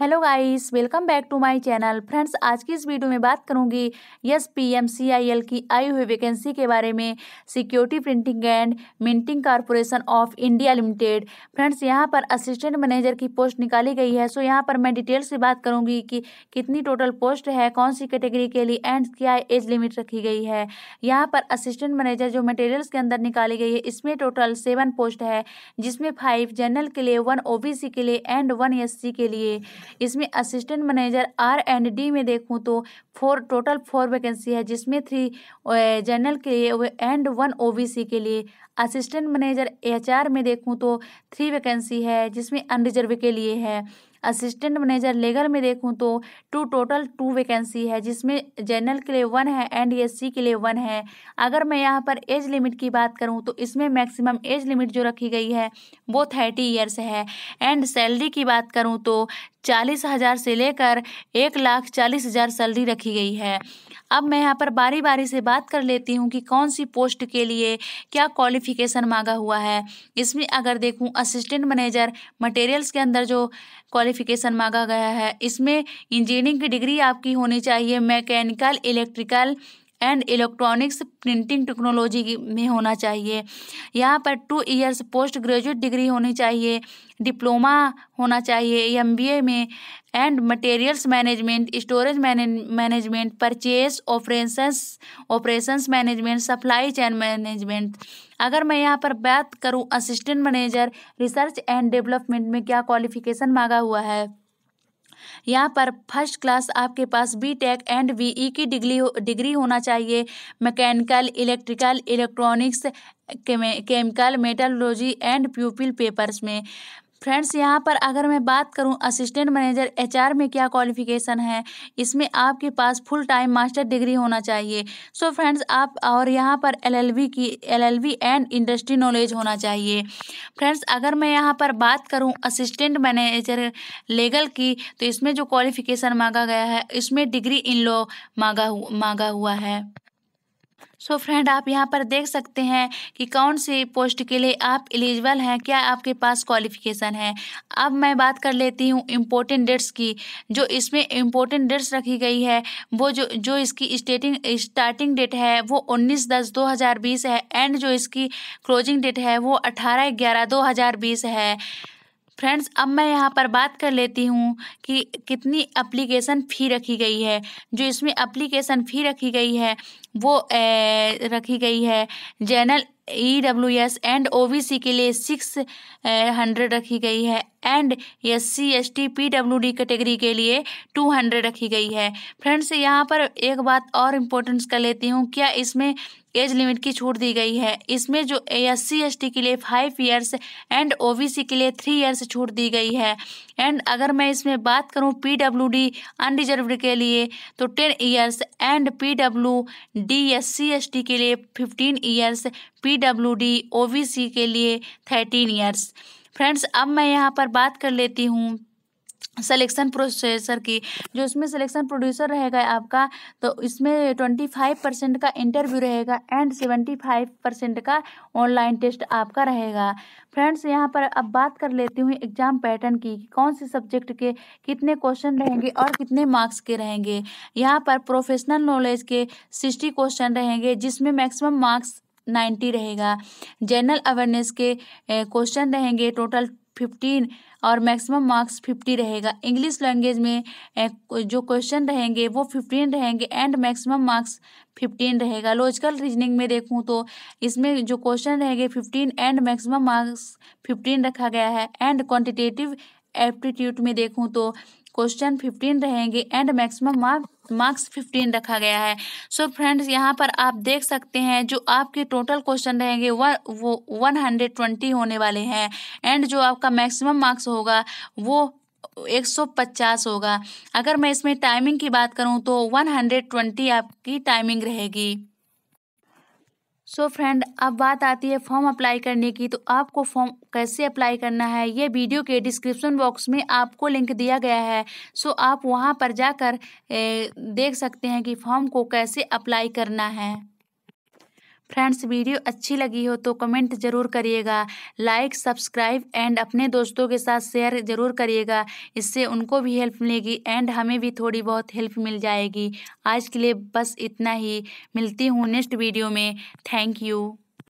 hello guys welcome back to my channel friends आज की इस वीडियो में बात करूंगी यस पीएमसीआईएल की आई हुई वैकेंसी के बारे में security printing and minting corporation of India limited friends यहां पर असिस्टेंट मैनेजर की पोस्ट निकाली गई है सो यहां पर मैं डिटेल से बात करूंगी कि कितनी टोटल पोस्ट है कौन सी कैटेगरी के लिए एंड क्या एज लिमिट रखी गई है यहाँ पर असिस्टेंट मैनेजर जो मटेरियल्स के अंदर निकाली गई है इसमें टोटल सेवन पोस्ट है जिसमें फाइव जनरल के लिए वन ओ के लिए एंड वन एस के लिए इसमें assistant manager R and D में देखूँ तो फोर टोटल फोर वैकेंसी है जिसमें थ्री जनरल के लिए एंड वन ओ के लिए असिस्टेंट मैनेजर एचआर में देखूँ तो थ्री वैकेंसी है जिसमें अनरिजर्व के लिए है असिस्टेंट मैनेजर लेगर में देखूँ तो टू टोटल टू वैकेंसी है जिसमें जनरल के लिए वन है एंड एस के लिए वन है अगर मैं यहाँ पर एज लिमिट की बात करूँ तो इसमें मैक्सिमम एज लिमिट जो रखी गई है वो थर्टी ईयर्स है एंड सैलरी की बात करूँ तो चालीस हज़ार से लेकर एक लाख चालीस हज़ार सैलरी रखी गई है अब मैं यहाँ पर बारी बारी से बात कर लेती हूँ कि कौन सी पोस्ट के लिए क्या क्वालिफ़िकेशन मांगा हुआ है इसमें अगर देखूँ असिस्टेंट मैनेजर मटेरियल्स के अंदर जो क्वालिफ क्वालिफिकेशन मांगा गया है इसमें इंजीनियरिंग की डिग्री आपकी होनी चाहिए mechanical electrical and electronics printing technology में होना चाहिए यहाँ पर two years post graduate degree होनी चाहिए डिप्लोमा होना चाहिए एम बी ए में and materials management storage management purchase operations operations management supply chain management अगर मैं यहाँ पर बात करूँ assistant manager research and development में क्या क्वालिफिकेशन मांगा हुआ है यहाँ पर फर्स्ट क्लास आपके पास B tech and B E की डिग्री हो, डिग्री होना चाहिए mechanical electrical electronics chemical metallurgy and pulp papers में फ्रेंड्स यहाँ पर अगर मैं बात करूँ असिस्टेंट मैनेजर एचआर में क्या क्वालिफिकेशन है इसमें आपके पास फुल टाइम मास्टर डिग्री होना चाहिए सो so फ्रेंड्स आप और यहाँ पर एलएलबी की एलएलबी एंड इंडस्ट्री नॉलेज होना चाहिए फ्रेंड्स अगर मैं यहाँ पर बात करूँ असिस्टेंट मैनेजर लेगल की तो इसमें जो क्वालिफिकेशन मांगा गया है इसमें डिग्री इन लॉ मांगा मांगा हुआ है सो फ्रेंड आप यहाँ पर देख सकते हैं कि कौन सी पोस्ट के लिए आप एलिजिबल हैं क्या आपके पास क्वालिफिकेशन है अब मैं बात कर लेती हूँ इम्पोर्टेंट डेट्स की जो इसमें इम्पोर्टेंट डेट्स रखी गई है वो जो जो इसकी स्टेटिंग स्टार्टिंग डेट है वो उन्नीस दस दो हज़ार बीस है एंड जो इसकी क्लोजिंग डेट है वो अठारह ग्यारह दो हज़ार बीस है फ्रेंड्स अब मैं यहाँ पर बात कर लेती हूँ कि कितनी अप्लीकेशन फ़ी रखी गई है जो इसमें अप्लीकेशन फ़ी रखी गई है वो ए, रखी गई है general E W S and O B C के लिए सिक्स हंड्रेड रखी गई है and S C S T P W D category के लिए टू हंड्रेड रखी गई है फ्रेंड्स यहाँ पर एक बात और इम्पोर्टेंस कर लेती हूँ क्या इसमें एज लिमिट की छूट दी गई है इसमें जो एस सी एस टी के लिए five years and O B C के लिए थ्री ईयर्स छूट दी गई है एंड अगर मैं इसमें बात करूँ पी डब्ल्यू डी अनरिजर्व के लिए तो ten years and P W D S C S T के लिए फिफ्टीन ईयर्स पीडब्ल्यूडी ओबीसी के लिए थर्टीन ईयर्स फ्रेंड्स अब मैं यहाँ पर बात कर लेती हूँ सिलेक्शन प्रोसेसर की जो इसमें सिलेक्शन प्रोड्यूसर रहेगा आपका तो इसमें ट्वेंटी फाइव परसेंट का इंटरव्यू रहेगा एंड सेवेंटी फाइव परसेंट का ऑनलाइन टेस्ट आपका रहेगा फ्रेंड्स यहाँ पर अब बात कर लेती हूँ एग्जाम पैटर्न की कौन से सब्जेक्ट के कितने क्वेश्चन रहेंगे और कितने मार्क्स के रहेंगे यहाँ पर प्रोफेशनल नॉलेज के सिक्सटी क्वेश्चन रहेंगे जिसमें मैक्सिमम मार्क्स नाइन्टी रहेगा जनरल अवेयरनेस के क्वेश्चन रहेंगे टोटल फिफ्टीन और मैक्सिमम मार्क्स फिफ्टी रहेगा इंग्लिश लैंग्वेज में जो क्वेश्चन रहेंगे वो फिफ्टीन रहेंगे एंड मैक्सिमम मार्क्स फिफ्टीन रहेगा लॉजिकल रीजनिंग में देखूँ तो इसमें जो क्वेश्चन रहेंगे fifteen and maximum marks fifteen रखा गया है एंड क्वान्टिटेटिव एप्टीट्यूड में देखूँ तो क्वेश्चन फिफ्टीन रहेंगे एंड मैक्सिमम मार्क्स फिफ्टीन रखा गया है सो so फ्रेंड्स यहाँ पर आप देख सकते हैं जो आपके टोटल क्वेश्चन रहेंगे वह वो वन हंड्रेड ट्वेंटी होने वाले हैं एंड जो आपका मैक्सिमम मार्क्स होगा वो एक सौ पचास होगा अगर मैं इसमें टाइमिंग की बात करूँ तो वन हंड्रेड ट्वेंटी आपकी टाइमिंग रहेगी सो so फ्रेंड अब बात आती है फॉर्म अप्लाई करने की तो आपको फॉर्म कैसे अप्लाई करना है ये वीडियो के डिस्क्रिप्शन बॉक्स में आपको लिंक दिया गया है सो so आप वहाँ पर जाकर ए, देख सकते हैं कि फॉर्म को कैसे अप्लाई करना है फ्रेंड्स वीडियो अच्छी लगी हो तो कमेंट ज़रूर करिएगा लाइक सब्सक्राइब एंड अपने दोस्तों के साथ शेयर ज़रूर करिएगा इससे उनको भी हेल्प मिलेगी एंड हमें भी थोड़ी बहुत हेल्प मिल जाएगी आज के लिए बस इतना ही मिलती हूँ नेक्स्ट वीडियो में थैंक यू